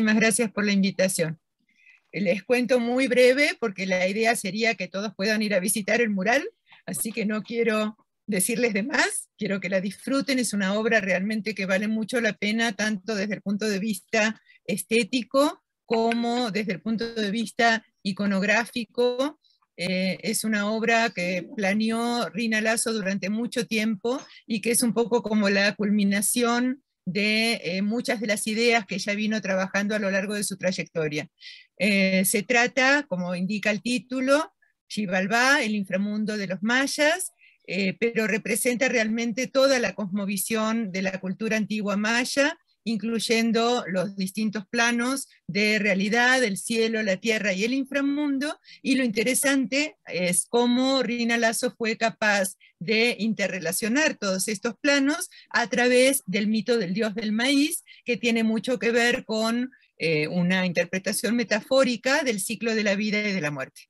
muchísimas gracias por la invitación. Les cuento muy breve porque la idea sería que todos puedan ir a visitar el mural, así que no quiero decirles de más, quiero que la disfruten, es una obra realmente que vale mucho la pena, tanto desde el punto de vista estético como desde el punto de vista iconográfico. Eh, es una obra que planeó Rina Lazo durante mucho tiempo y que es un poco como la culminación de eh, muchas de las ideas que ella vino trabajando a lo largo de su trayectoria. Eh, se trata, como indica el título, Xibalbá, el inframundo de los mayas, eh, pero representa realmente toda la cosmovisión de la cultura antigua maya, incluyendo los distintos planos de realidad, el cielo, la tierra y el inframundo. Y lo interesante es cómo Rina Lazo fue capaz de interrelacionar todos estos planos a través del mito del dios del maíz, que tiene mucho que ver con eh, una interpretación metafórica del ciclo de la vida y de la muerte.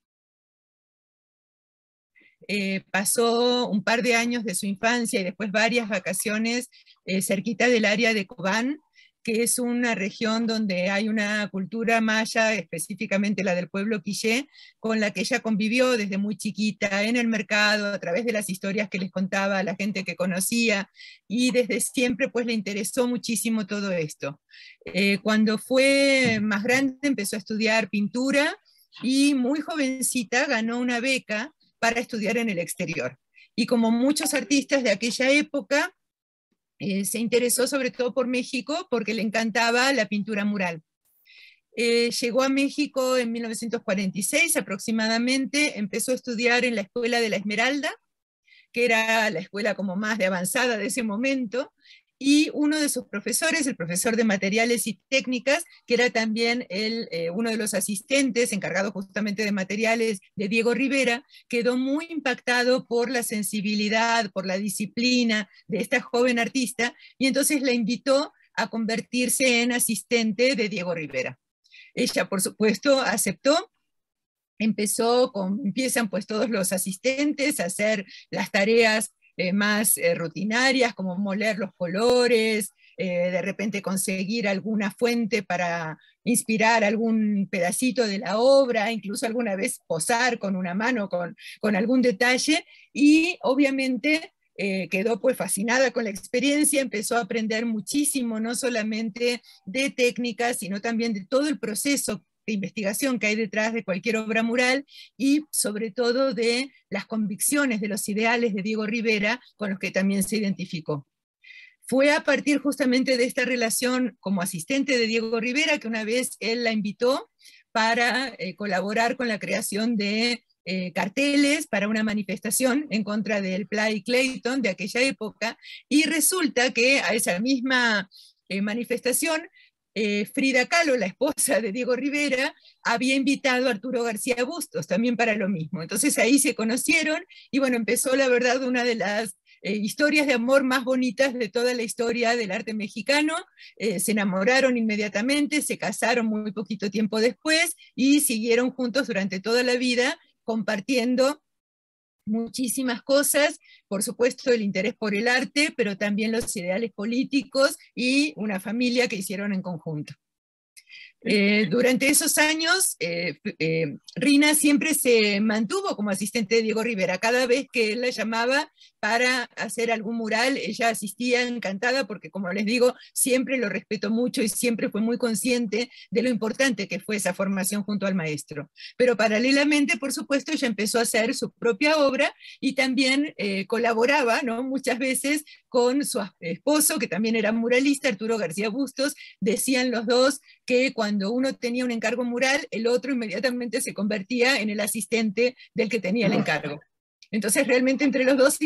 Eh, pasó un par de años de su infancia y después varias vacaciones eh, cerquita del área de Cobán, que es una región donde hay una cultura maya, específicamente la del pueblo quiché, con la que ella convivió desde muy chiquita en el mercado, a través de las historias que les contaba la gente que conocía, y desde siempre pues le interesó muchísimo todo esto. Eh, cuando fue más grande empezó a estudiar pintura y muy jovencita ganó una beca para estudiar en el exterior. Y como muchos artistas de aquella época, eh, se interesó sobre todo por México porque le encantaba la pintura mural. Eh, llegó a México en 1946 aproximadamente, empezó a estudiar en la Escuela de la Esmeralda, que era la escuela como más de avanzada de ese momento, y uno de sus profesores, el profesor de materiales y técnicas, que era también el, eh, uno de los asistentes encargados justamente de materiales de Diego Rivera, quedó muy impactado por la sensibilidad, por la disciplina de esta joven artista y entonces la invitó a convertirse en asistente de Diego Rivera. Ella, por supuesto, aceptó empezó empiezan pues todos los asistentes a hacer las tareas eh, más eh, rutinarias, como moler los colores, eh, de repente conseguir alguna fuente para inspirar algún pedacito de la obra, incluso alguna vez posar con una mano, con, con algún detalle, y obviamente quedó pues fascinada con la experiencia, empezó a aprender muchísimo, no solamente de técnicas, sino también de todo el proceso de investigación que hay detrás de cualquier obra mural y sobre todo de las convicciones de los ideales de Diego Rivera con los que también se identificó. Fue a partir justamente de esta relación como asistente de Diego Rivera que una vez él la invitó para eh, colaborar con la creación de eh, carteles para una manifestación en contra del Play Clayton de aquella época y resulta que a esa misma eh, manifestación eh, Frida Kahlo, la esposa de Diego Rivera, había invitado a Arturo García Bustos también para lo mismo. Entonces ahí se conocieron y bueno, empezó la verdad una de las eh, historias de amor más bonitas de toda la historia del arte mexicano. Eh, se enamoraron inmediatamente, se casaron muy poquito tiempo después y siguieron juntos durante toda la vida compartiendo muchísimas cosas, por supuesto el interés por el arte, pero también los ideales políticos y una familia que hicieron en conjunto. Eh, durante esos años, eh, eh, Rina siempre se mantuvo como asistente de Diego Rivera. Cada vez que él la llamaba, para hacer algún mural, ella asistía encantada porque, como les digo, siempre lo respeto mucho y siempre fue muy consciente de lo importante que fue esa formación junto al maestro. Pero paralelamente, por supuesto, ella empezó a hacer su propia obra y también eh, colaboraba ¿no? muchas veces con su esposo, que también era muralista, Arturo García Bustos. Decían los dos que cuando uno tenía un encargo mural, el otro inmediatamente se convertía en el asistente del que tenía el encargo. Entonces realmente entre los dos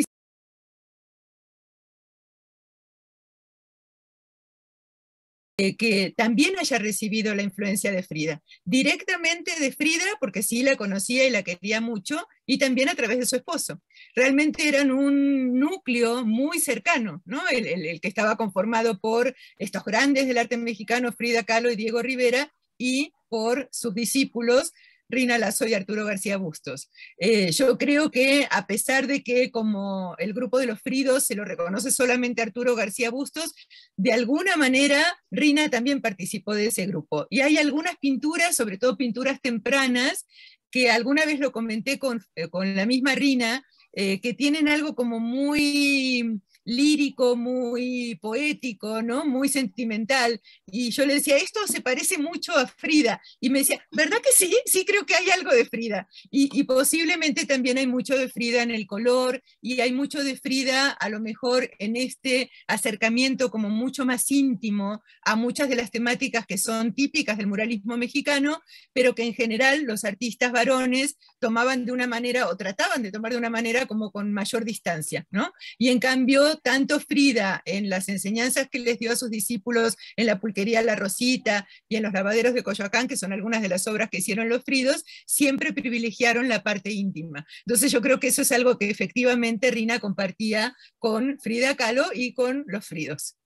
Eh, que también haya recibido la influencia de Frida. Directamente de Frida, porque sí la conocía y la quería mucho, y también a través de su esposo. Realmente eran un núcleo muy cercano, ¿no? el que estaba conformado por estos grandes del arte mexicano, Frida Kahlo y Diego Rivera, y por sus discípulos, Rina Lazo y Arturo García Bustos. Eh, yo creo que a pesar de que como el grupo de los Fridos se lo reconoce solamente Arturo García Bustos, de alguna manera Rina también participó de ese grupo. Y hay algunas pinturas, sobre todo pinturas tempranas, que alguna vez lo comenté con, eh, la misma Rina, eh, que tienen algo como muy lírico, muy poético, ¿no? Muy sentimental. Y yo le decía, esto se parece mucho a Frida. Y me decía, ¿verdad que sí? Sí creo que hay algo de Frida. Y, posiblemente también hay mucho de Frida en el color y hay mucho de Frida a lo mejor en este acercamiento como mucho más íntimo a muchas de las temáticas que son típicas del muralismo mexicano, pero que en general los artistas varones tomaban de una manera o trataban de tomar de una manera como con mayor distancia, ¿no? Y en cambio tanto Frida en las enseñanzas que les dio a sus discípulos en la pulquería La Rosita y en los lavaderos de Coyoacán, que son algunas de las obras que hicieron los Fridos, siempre privilegiaron la parte íntima. Entonces yo creo que eso es algo que efectivamente Rina compartía con Frida Kahlo y con los Fridos.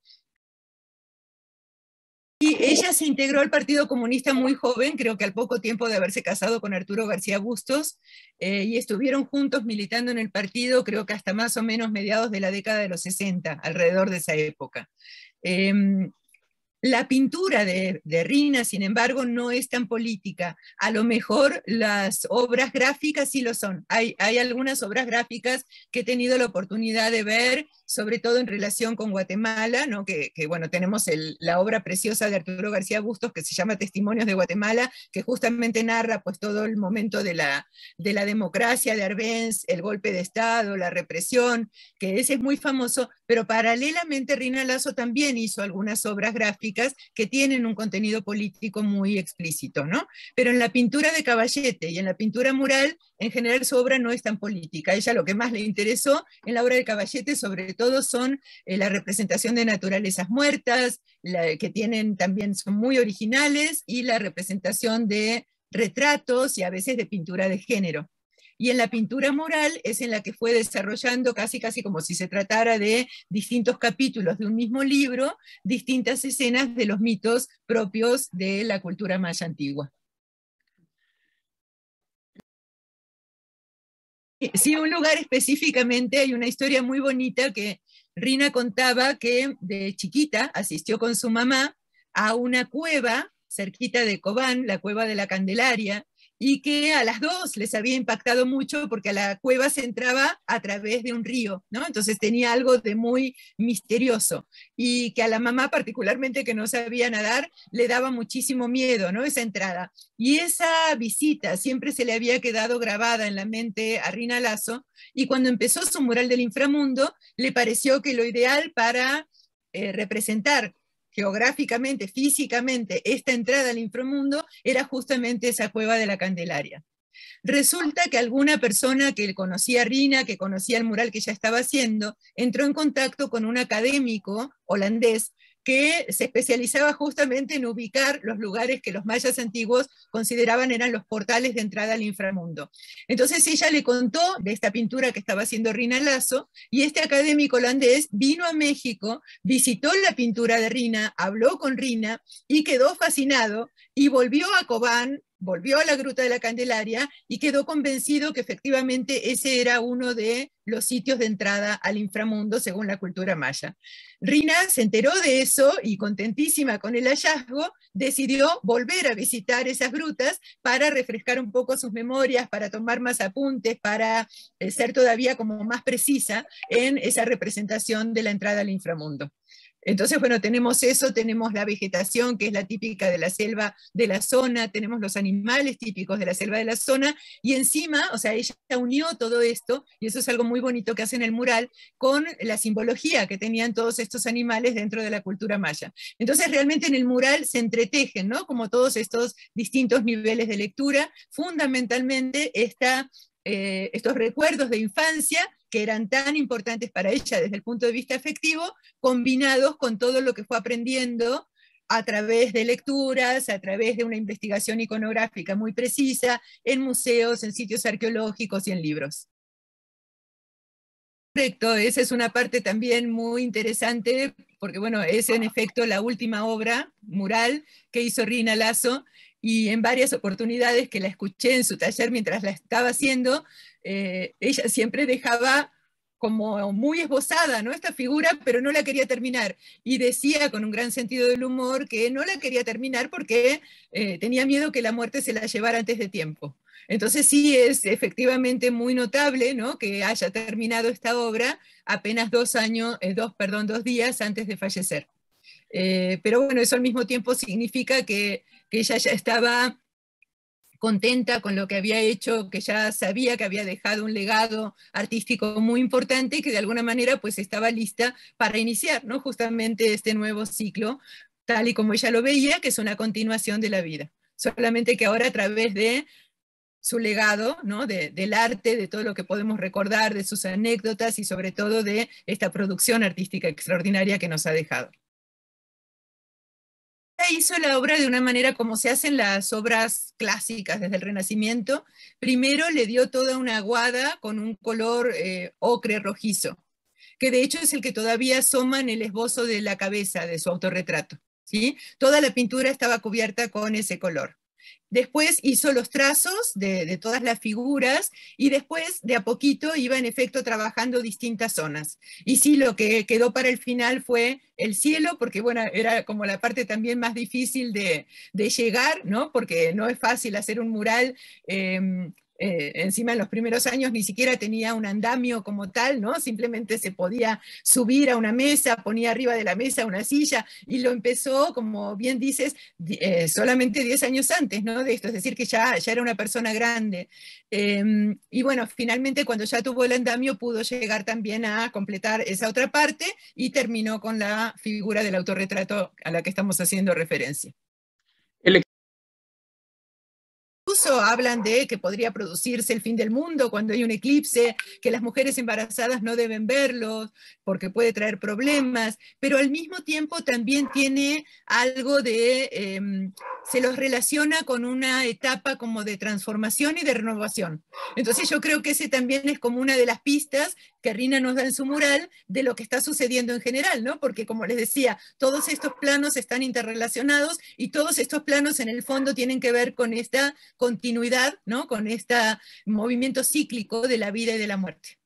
Y ella se integró al Partido Comunista muy joven, creo que al poco tiempo de haberse casado con Arturo García Bustos, eh, y estuvieron juntos militando en el partido, creo que hasta más o menos mediados de la década de los 60, alrededor de esa época. Em, la pintura de, Rina, sin embargo, no es tan política. A lo mejor las obras gráficas sí lo son. hay algunas obras gráficas que he tenido la oportunidad de ver sobre todo en relación con Guatemala, que, bueno, tenemos la obra preciosa de Arturo García Bustos que se llama Testimonios de Guatemala, que justamente narra pues, todo el momento de la, de la democracia de Arbenz, el golpe de Estado, la represión, que ese es muy famoso, pero paralelamente Rina Lazo también hizo algunas obras gráficas que tienen un contenido político muy explícito, ¿no? Pero en la pintura de Caballete y en la pintura mural, en general su obra no es tan política. Ella lo que más le interesó en la obra de Caballete, sobre todo, todos son eh, la representación de naturalezas muertas, que tienen también son muy originales, y la representación de retratos y a veces de pintura de género. Y en la pintura moral es en la que fue desarrollando casi casi como si se tratara de distintos capítulos de un mismo libro, distintas escenas de los mitos propios de la cultura maya antigua. sí, un lugar específicamente, hay una historia muy bonita que Rina contaba que de chiquita asistió con su mamá a una cueva cerquita de Cobán, la cueva de la Candelaria, y que a las dos les había impactado mucho porque a la cueva se entraba a través de un río, ¿no? Entonces tenía algo de muy misterioso y que a la mamá particularmente que no sabía nadar le daba muchísimo miedo, ¿no? Esa entrada. Y esa visita siempre se le había quedado grabada en la mente a Rina Lazo y cuando empezó su mural del inframundo le pareció que lo ideal para eh, representar geográficamente, físicamente, esta entrada al inframundo era justamente esa cueva de la Candelaria. Resulta que alguna persona que conocía a Rina, que conocía el mural que ya estaba haciendo, entró en contacto con un académico holandés que se especializaba justamente en ubicar los lugares que los mayas antiguos consideraban eran los portales de entrada al inframundo. Entonces ella le contó de esta pintura que estaba haciendo Rina Lazo y este académico holandés vino a México, visitó la pintura de Rina, habló con Rina y quedó fascinado y volvió a Cobán volvió a la Gruta de la Candelaria y quedó convencido que efectivamente ese era uno de los sitios de entrada al inframundo según la cultura maya. Rina se enteró de eso y contentísima con el hallazgo, decidió volver a visitar esas grutas para refrescar un poco sus memorias, para tomar más apuntes, para eh, ser todavía como más precisa en esa representación de la entrada al inframundo. Entonces, bueno, tenemos eso, tenemos la vegetación que es la típica de la selva de la zona, tenemos los animales típicos de la selva de la zona, y encima, o sea, ella unió todo esto, y eso es algo muy bonito que hace en el mural, con la simbología que tenían todos estos animales dentro de la cultura maya. Entonces, realmente en el mural se entretejen, ¿no? Como todos estos distintos niveles de lectura, fundamentalmente eh, estos recuerdos de infancia que eran tan importantes para ella desde el punto de vista afectivo, combinados con todo lo que fue aprendiendo a través de lecturas, a través de una investigación iconográfica muy precisa, en museos, en sitios arqueológicos y en libros. Correcto, esa es una parte también muy interesante, porque bueno, es en efecto la última obra mural que hizo Rina Lazo, y en varias oportunidades que la escuché en su taller mientras la estaba haciendo, eh, ella siempre dejaba como muy esbozada esta figura, pero no la quería terminar. Y decía con un gran sentido del humor que no la quería terminar porque eh, tenía miedo que la muerte se la llevara antes de tiempo. Entonces sí es efectivamente muy notable ¿no? que haya terminado esta obra apenas dos años, eh, dos, perdón, dos días antes de fallecer. pero bueno, eso al mismo tiempo significa que que ella ya estaba contenta con lo que había hecho, que ya sabía que había dejado un legado artístico muy importante y que de alguna manera pues estaba lista para iniciar, ¿no? Justamente este nuevo ciclo, tal y como ella lo veía, que es una continuación de la vida. Solamente que ahora a través de su legado, ¿no? del arte, de todo lo que podemos recordar, de sus anécdotas y sobre todo de esta producción artística extraordinaria que nos ha dejado hizo la obra de una manera como se hacen las obras clásicas desde el Renacimiento. Primero le dio toda una aguada con un color eh, ocre rojizo, que de hecho es el que todavía asoma en el esbozo de la cabeza de su autorretrato. ¿sí? Toda la pintura estaba cubierta con ese color. Después hizo los trazos de, todas las figuras y después de a poquito iba en efecto trabajando distintas zonas. Y sí, lo que quedó para el final fue el cielo, porque bueno, era como la parte también más difícil de, llegar, ¿no? Porque no es fácil hacer un mural em, eh, encima en los primeros años ni siquiera tenía un andamio como tal, ¿no? Simplemente se podía subir a una mesa, ponía arriba de la mesa una silla y lo empezó, como bien dices, eh, solamente 10 años antes, ¿no? De esto, es decir, que ya, ya era una persona grande. Em, y bueno, finalmente cuando ya tuvo el andamio pudo llegar también a completar esa otra parte y terminó con la figura del autorretrato a la que estamos haciendo referencia. incluso hablan de que podría producirse el fin del mundo cuando hay un eclipse, que las mujeres embarazadas no deben verlos porque puede traer problemas, pero al mismo tiempo también tiene algo de, em, se los relaciona con una etapa como de transformación y de renovación. Entonces yo creo que ese también es como una de las pistas que Rina nos da en su mural de lo que está sucediendo en general, ¿no? Porque como les decía, todos estos planos están interrelacionados y todos estos planos en el fondo tienen que ver con esta continuidad ¿no? con este movimiento cíclico de la vida y de la muerte.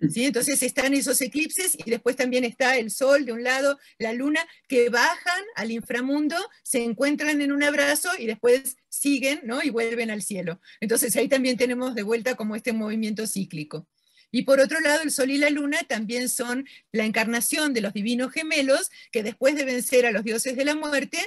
Entonces están esos eclipses y después también está el sol de un lado, la luna, que bajan al inframundo, se encuentran en un abrazo y después siguen ¿no? y vuelven al cielo. Entonces ahí también tenemos de vuelta como este movimiento cíclico. Y por otro lado, el Sol y la Luna también son la encarnación de los divinos gemelos, que después de vencer a los dioses de la muerte,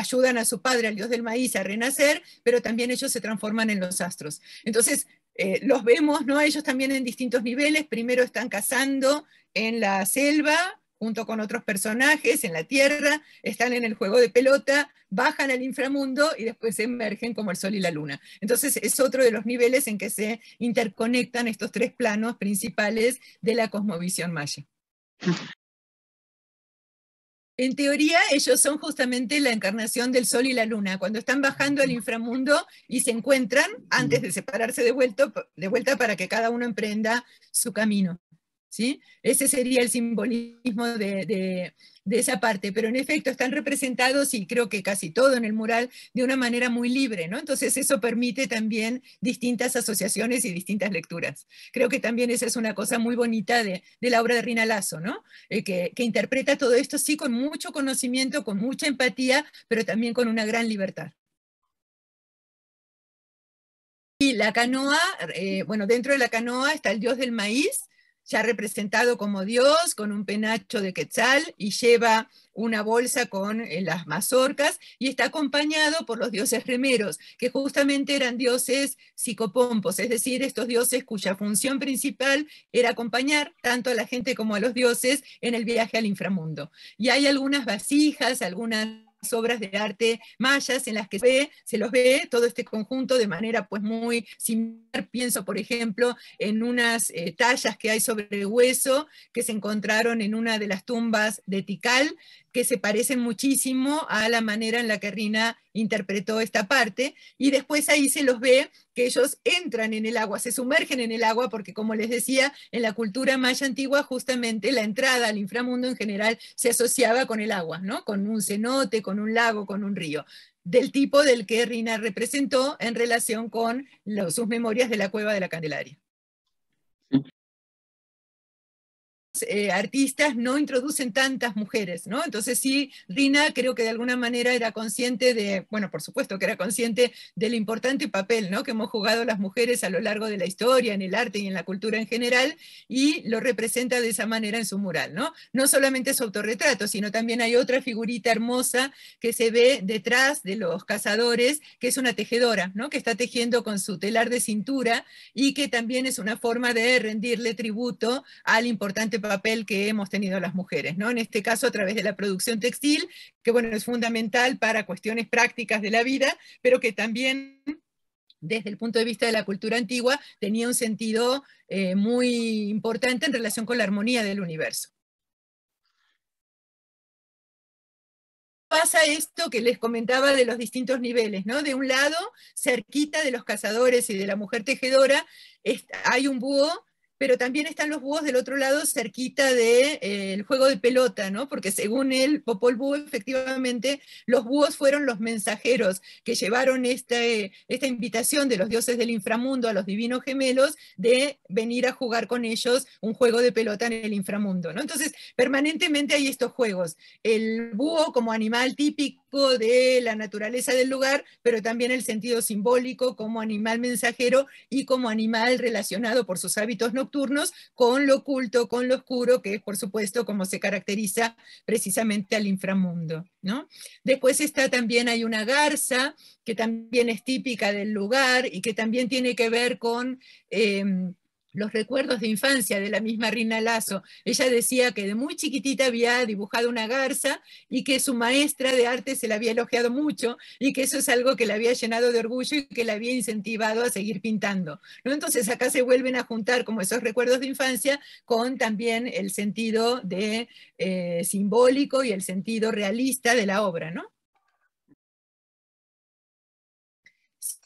ayudan a su padre, al dios del maíz, a renacer, pero también ellos se transforman en los astros. Entonces, eh, los vemos, ¿no? Ellos también en distintos niveles. Primero están cazando en la selva junto con otros personajes en la Tierra, están en el juego de pelota, bajan al inframundo y después emergen como el Sol y la Luna. Entonces es otro de los niveles en que se interconectan estos tres planos principales de la cosmovisión maya. En teoría, ellos son justamente la encarnación del Sol y la Luna. Cuando están bajando al inframundo y se encuentran antes de separarse de, vuelta, de vuelta para que cada uno emprenda su camino. ¿sí? Ese sería el simbolismo de, esa parte, pero en efecto están representados y creo que casi todo en el mural de una manera muy libre, ¿no? Entonces eso permite también distintas asociaciones y distintas lecturas. Creo que también esa es una cosa muy bonita de, la obra de Rina ¿no? Eh, que, interpreta todo esto sí con mucho conocimiento, con mucha empatía, pero también con una gran libertad. Y la canoa, eh, bueno, dentro de la canoa está el dios del maíz, ha representado como Dios, con un penacho de quetzal y lleva una bolsa con eh, las mazorcas y está acompañado por los dioses remeros, que justamente eran dioses psicopompos, es decir, estos dioses cuya función principal era acompañar tanto a la gente como a los dioses en el viaje al inframundo. Y hay algunas vasijas, algunas obras de arte mayas en las que se, los ve todo este conjunto de manera pues muy similar. Pienso, por ejemplo, en unas eh, tallas que hay sobre hueso que se encontraron en una de las tumbas de Tikal, que se parecen muchísimo a la manera en la que Rina interpretó esta parte, y después ahí se los ve que ellos entran en el agua, se sumergen en el agua, porque como les decía, en la cultura maya antigua justamente la entrada al inframundo en general se asociaba con el agua, ¿no? con un cenote, con un lago, con un río del tipo del que Rina representó en relación con sus memorias de la cueva de la Candelaria. Eh, artistas no introducen tantas mujeres, ¿no? Entonces sí, Rina creo que de alguna manera era consciente de, bueno, por supuesto que era consciente del importante papel, ¿no? Que hemos jugado las mujeres a lo largo de la historia, en el arte y en la cultura en general, y lo representa de esa manera en su mural, ¿no? No solamente su autorretrato, sino también hay otra figurita hermosa que se ve detrás de los cazadores, que es una tejedora, ¿no? Que está tejiendo con su telar de cintura y que también es una forma de rendirle tributo al importante papel papel que hemos tenido las mujeres, ¿no? En este caso a través de la producción textil, que bueno, es fundamental para cuestiones prácticas de la vida, pero que también desde el punto de vista de la cultura antigua tenía un sentido eh, muy importante en relación con la armonía del universo. pasa esto que les comentaba de los distintos niveles, ¿no? De un lado, cerquita de los cazadores y de la mujer tejedora, hay un búho pero también están los búhos del otro lado cerquita del de, eh, el juego de pelota, ¿no? Porque según él, Popol Vuh, efectivamente, los búhos fueron los mensajeros que llevaron eh, esta invitación de los dioses del inframundo a los divinos gemelos de venir a jugar con ellos un juego de pelota en el inframundo, ¿no? Entonces, permanentemente hay estos juegos. El búho como animal típico de la naturaleza del lugar, pero también el sentido simbólico como animal mensajero y como animal relacionado por sus hábitos nocturnos con lo oculto, con lo oscuro, que es por supuesto como se caracteriza precisamente al inframundo. ¿no? Después está también hay una garza que también es típica del lugar y que también tiene que ver con... Em, los recuerdos de infancia de la misma Rina Lazo. Ella decía que de muy chiquitita había dibujado una garza y que su maestra de arte se la había elogiado mucho y que eso es algo que la había llenado de orgullo y que la había incentivado a seguir pintando. Entonces acá se vuelven a juntar como esos recuerdos de infancia con también el sentido de, eh, simbólico y el sentido realista de la obra. ¿no?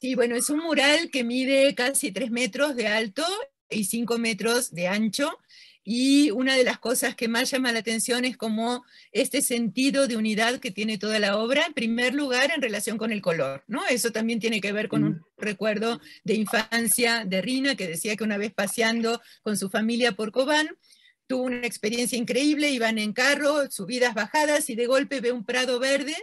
Sí, bueno, es un mural que mide casi tres metros de alto y 5 metros de ancho. Y una de las cosas que más llama la atención es como este sentido de unidad que tiene toda la obra, en primer lugar en relación con el color, ¿no? Eso también tiene que ver con un mm. recuerdo de infancia de Rina, que decía que una vez paseando con su familia por Cobán, tuvo una experiencia increíble, iban en carro, subidas, bajadas, y de golpe ve un prado verde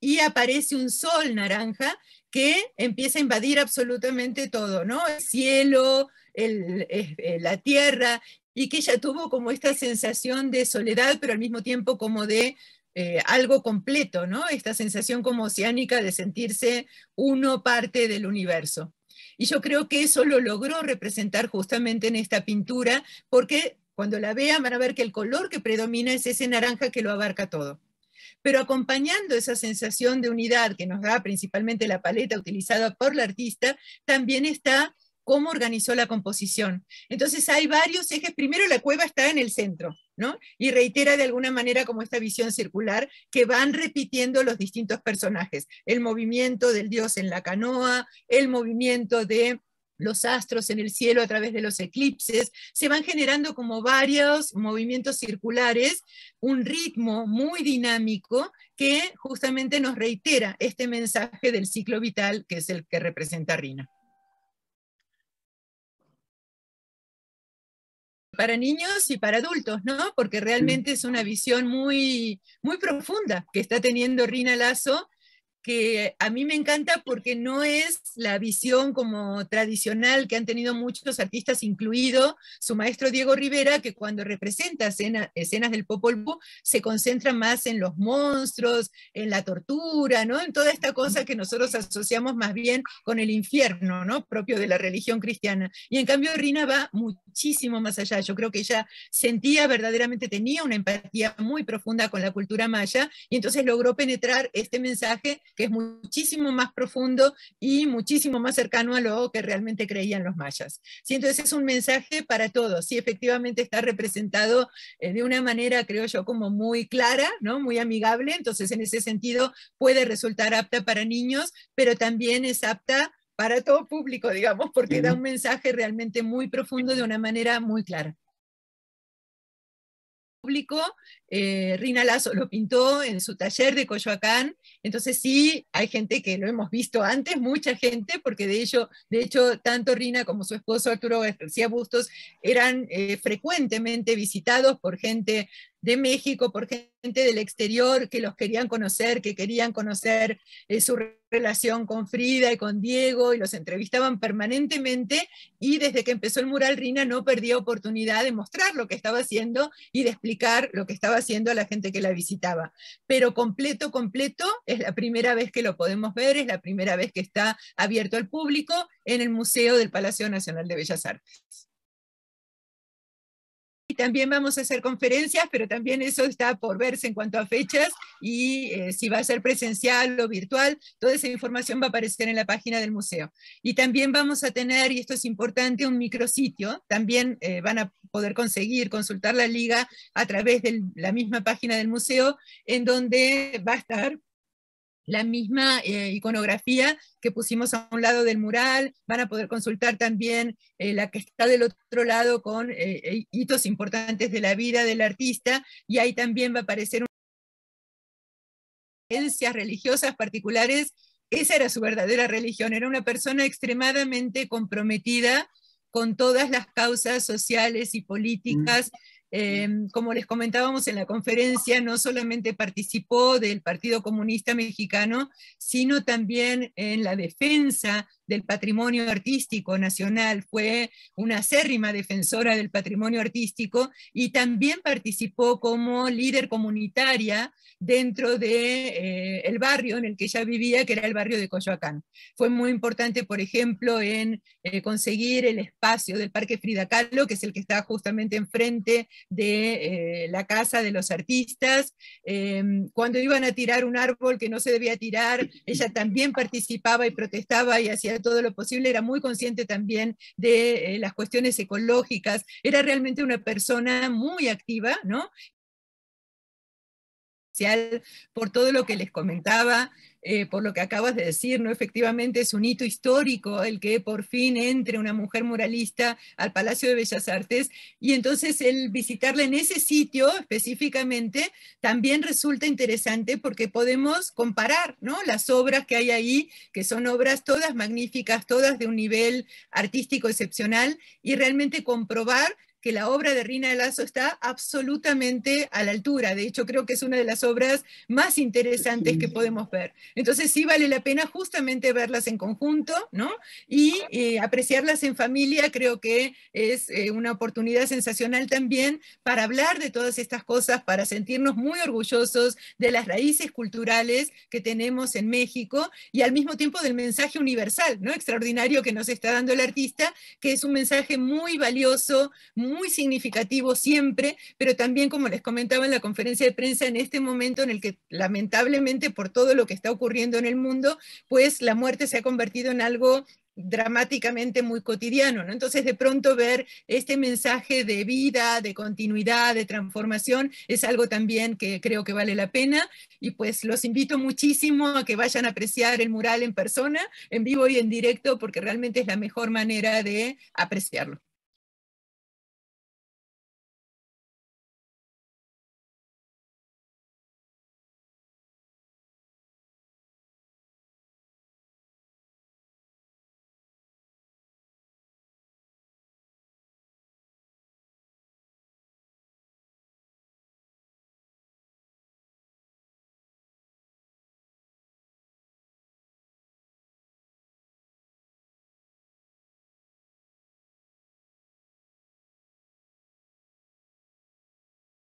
y aparece un sol naranja que empieza a invadir absolutamente todo, ¿no? El cielo, eh, eh, la tierra, y que ella tuvo como esta sensación de soledad, pero al mismo tiempo como de eh, algo completo, ¿no? Esta sensación como oceánica de sentirse uno parte del universo. Y yo creo que eso lo logró representar justamente en esta pintura, porque cuando la vean van a ver que el color que predomina es ese naranja que lo abarca todo. Pero acompañando esa sensación de unidad que nos da principalmente la paleta utilizada por la artista, también está cómo organizó la composición. Entonces hay varios ejes. Primero, la cueva está en el centro, ¿no? Y reitera de alguna manera como esta visión circular que van repitiendo los distintos personajes. El movimiento del dios en la canoa, el movimiento de los astros en el cielo a través de los eclipses, se van generando como varios movimientos circulares, un ritmo muy dinámico que justamente nos reitera este mensaje del ciclo vital que es el que representa Rina. para niños y para adultos, ¿no? Porque realmente es una visión muy, muy profunda que está teniendo Rina Lazo que a mí me encanta porque no es la visión como tradicional que han tenido muchos artistas, incluido su maestro Diego Rivera, que cuando representa escenas del Popol Vuh se concentra más en los monstruos, en la tortura, ¿no? En toda esta cosa que nosotros asociamos más bien con el infierno, ¿no? Propio de la religión cristiana. Y en cambio Rina va muchísimo más allá. Yo creo que ella sentía verdaderamente tenía una empatía muy profunda con la cultura maya y entonces logró penetrar este mensaje que es muchísimo más profundo y muchísimo más cercano a lo que realmente creían los mayas. ¿Sí? Entonces es un mensaje para todos, sí, efectivamente está representado eh, de una manera, creo yo, como muy clara, ¿no? muy amigable, entonces en ese sentido puede resultar apta para niños, pero también es apta para todo público, digamos, porque da un mensaje realmente muy profundo de una manera muy clara público eh, Rina Lazo lo pintó en su taller de Coyoacán, entonces sí, hay gente que lo hemos visto antes, mucha gente, porque de hecho, de hecho tanto Rina como su esposo Arturo García Bustos eran eh, frecuentemente visitados por gente de México, por gente del exterior que los querían conocer, que querían conocer eh, su relación con Frida y con Diego, y los entrevistaban permanentemente, y desde que empezó el mural Rina no perdía oportunidad de mostrar lo que estaba haciendo y de explicar lo que estaba haciendo a la gente que la visitaba. Pero completo, completo, es la primera vez que lo podemos ver, es la primera vez que está abierto al público en el Museo del Palacio Nacional de Bellas Artes también vamos a hacer conferencias, pero también eso está por verse en cuanto a fechas y eh, si va a ser presencial o virtual, toda esa información va a aparecer en la página del museo. Y también vamos a tener, y esto es importante, un micrositio, también eh, van a poder conseguir consultar la liga a través de la misma página del museo, en donde va a estar la misma eh, iconografía que pusimos a un lado del mural, van a poder consultar también eh, la que está del otro lado con eh, hitos importantes de la vida del artista y ahí también va a aparecer creencias religiosas particulares. Esa era su verdadera religión, era una persona extremadamente comprometida con todas las causas sociales y mm. políticas Em, como les comentábamos en la conferencia, no solamente participó del Partido Comunista Mexicano, sino también en la defensa del patrimonio artístico nacional, fue una acérrima defensora del patrimonio artístico y también participó como líder comunitaria dentro del de, eh, barrio en el que ella vivía, que era el barrio de Coyoacán. Fue muy importante, por ejemplo, en eh, conseguir el espacio del Parque Frida Kahlo, que es el que está justamente enfrente de eh, la casa de los artistas. Em, cuando iban a tirar un árbol que no se debía tirar, ella también participaba y protestaba y hacía todo lo posible, era muy consciente también de eh, las cuestiones ecológicas, era realmente una persona muy activa, ¿no? por todo lo que les comentaba, eh, por lo que acabas de decir, ¿no? Efectivamente es un hito histórico el que por fin entre una mujer muralista al Palacio de Bellas Artes y entonces el visitarla en ese sitio específicamente también resulta interesante porque podemos comparar, ¿no? Las obras que hay ahí, que son obras todas magníficas, todas de un nivel artístico excepcional y realmente comprobar que la obra de Rina de Lazo está absolutamente a la altura. De hecho, creo que es una de las obras más interesantes que podemos ver. Entonces, sí vale la pena justamente verlas en conjunto, ¿no? Y eh, apreciarlas en familia, creo que es eh, una oportunidad sensacional también para hablar de todas estas cosas, para sentirnos muy orgullosos de las raíces culturales que tenemos en México y al mismo tiempo del mensaje universal, ¿no? Extraordinario que nos está dando el artista, que es un mensaje muy valioso, muy muy significativo siempre, pero también, como les comentaba en la conferencia de prensa, en este momento en el que lamentablemente por todo lo que está ocurriendo en el mundo, pues la muerte se ha convertido en algo dramáticamente muy cotidiano. Entonces, de pronto ver este mensaje de vida, de continuidad, de transformación, es algo también que creo que vale la pena. Y pues los invito muchísimo a que vayan a apreciar el mural en persona, en vivo y en directo, porque realmente es la mejor manera de apreciarlo.